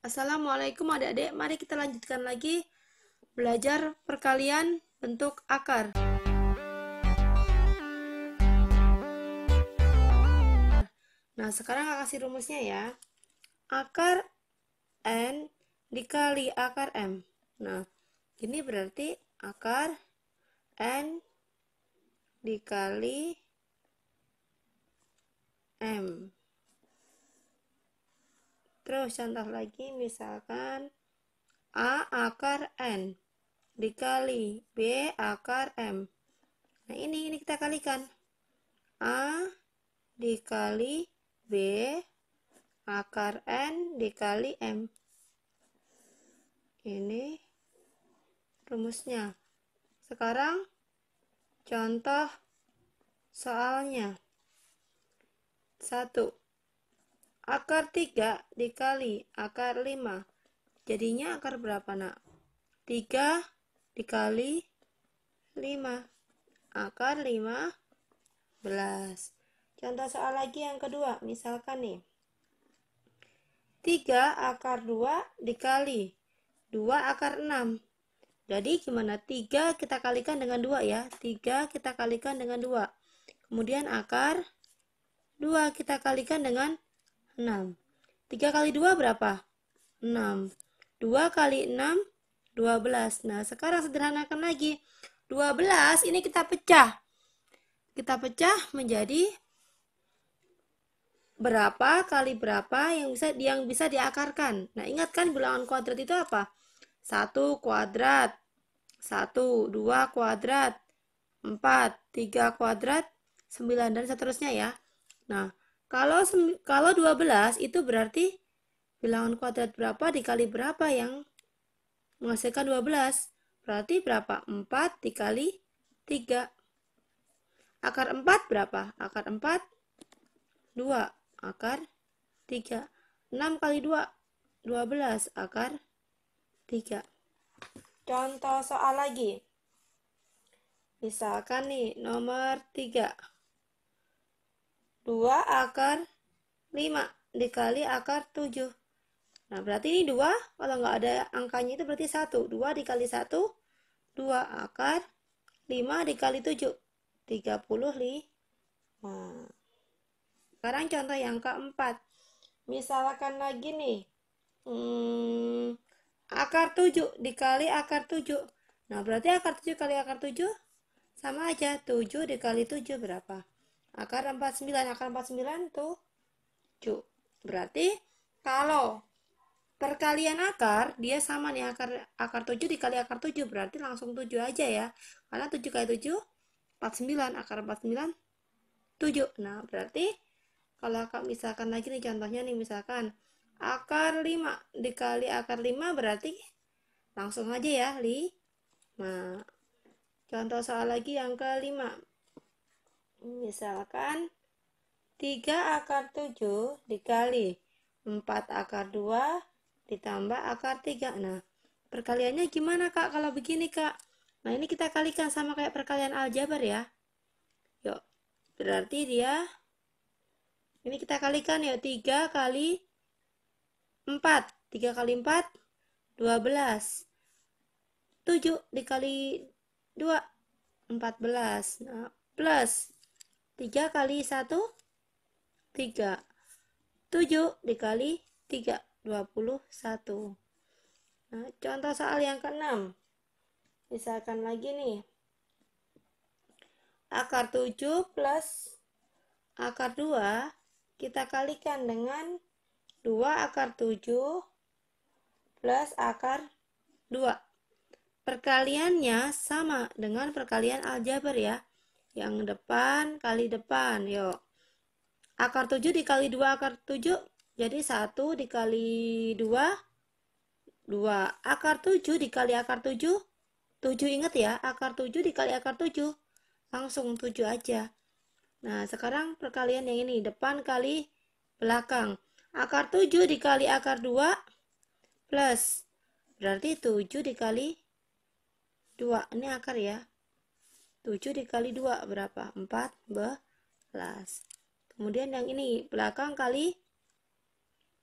Assalamualaikum adik-adik, mari kita lanjutkan lagi belajar perkalian bentuk akar. Nah, sekarang aku kasih rumusnya ya. Akar N dikali akar M. Nah, ini berarti akar N dikali M. Terus contoh lagi misalkan A akar N dikali B akar M. Nah ini, ini kita kalikan. A dikali B akar N dikali M. Ini rumusnya. Sekarang contoh soalnya. satu. Akar 3 dikali akar 5. Jadinya akar berapa, nak? 3 dikali 5. Akar 15. Contoh soal lagi yang kedua. Misalkan nih. 3 akar 2 dikali 2 akar 6. Jadi gimana? 3 kita kalikan dengan 2 ya. 3 kita kalikan dengan 2. Kemudian akar 2 kita kalikan dengan 2. 6. 3 kali 2 berapa? 6. 2 kali 6, 12. Nah, sekarang sederhanakan lagi. 12 ini kita pecah. Kita pecah menjadi berapa kali berapa yang bisa yang bisa diakarkan. Nah, ingatkan bilangan kuadrat itu apa? 1 kuadrat, 1, 2 kuadrat, 4, 3 kuadrat, 9 dan seterusnya ya. Nah, kalau kalau 12 itu berarti bilangan kuadrat berapa dikali berapa yang menghasilkan 12? Berarti berapa? 4 dikali 3. Akar 4 berapa? Akar 4 2. Akar 3. 6 kali 2 12 akar 3. Contoh soal lagi. Misalkan nih nomor 3. 2 akar 5 dikali akar 7. Nah, berarti ini 2, kalau nggak ada angkanya itu berarti 1. 2 dikali 1, 2 akar 5 dikali 7, 35. Nah. Sekarang contoh yang keempat. Misalkan lagi nih, hmm, akar 7 dikali akar 7. Nah, berarti akar 7 kali akar 7 sama aja. 7 dikali 7 berapa? akar 49 akar 49 tuh 7 berarti kalau perkalian akar dia sama nih akar akar 7 dikali akar 7 berarti langsung 7 aja ya karena 7 kali 7 49 akar 49 7 nah berarti kalau akar misalkan lagi nih contohnya nih misalkan akar 5 dikali akar 5 berarti langsung aja ya li nah contoh soal lagi yang kelima Misalkan 3 akar 7 dikali 4 akar 2 ditambah akar 3. Nah, perkaliannya gimana kak kalau begini kak? Nah, ini kita kalikan sama kayak perkalian aljabar ya. Yuk, berarti dia, ini kita kalikan ya 3 kali 4. 3 kali 4, 12. 7 dikali 2, 14. Nah, plus 3 kali 1, 3. 7 dikali 3, 21. Nah, contoh soal yang keenam. Misalkan lagi nih. Akar 7 plus akar 2 kita kalikan dengan 2 akar 7 plus akar 2. Perkaliannya sama dengan perkalian aljabar ya yang depan kali depan yuk akar 7 dikali 2 akar 7 jadi 1 dikali 2 2 akar 7 dikali akar 7 7 inget ya akar 7 dikali akar 7 langsung 7 aja nah sekarang perkalian yang ini depan kali belakang akar 7 dikali akar 2 plus berarti 7 dikali 2 ini akar ya 7 dikali 2 berapa? 14. Kemudian yang ini belakang kali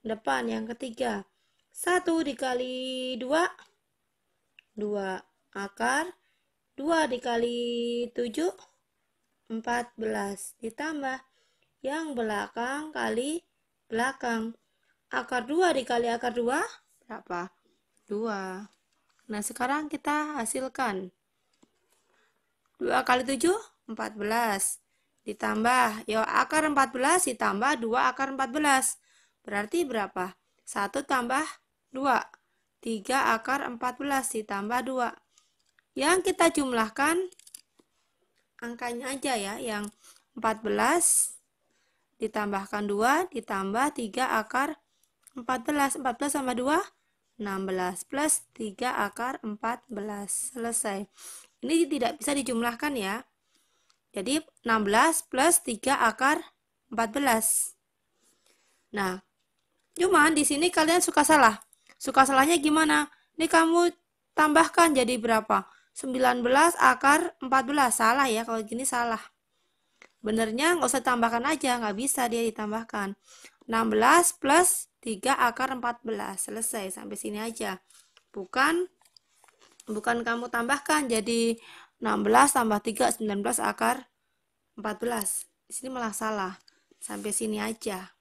depan yang ketiga. 1 dikali 2 2 akar 2 dikali 7 14 ditambah yang belakang kali belakang akar 2 dikali akar 2 berapa? 2 nah sekarang kita hasilkan 2 kali 7, 14. Ditambah, ya akar 14 ditambah 2 akar 14. Berarti berapa? 1 tambah 2. 3 akar 14 ditambah 2. Yang kita jumlahkan angkanya aja ya, yang 14 ditambahkan 2 ditambah 3 akar 14 14 sama 2 16 plus 3 akar 14 selesai ini tidak bisa dijumlahkan ya. Jadi 16 plus 3 akar 14. Nah, cuman di sini kalian suka salah. Suka salahnya gimana? Ini kamu tambahkan jadi berapa? 19 akar 14. Salah ya, kalau gini salah. Benernya nggak usah tambahkan aja, nggak bisa dia ditambahkan. 16 plus 3 akar 14. Selesai, sampai sini aja. Bukan bukan kamu tambahkan jadi 16 tambah 3 19 akar 14 di sini malah salah sampai sini aja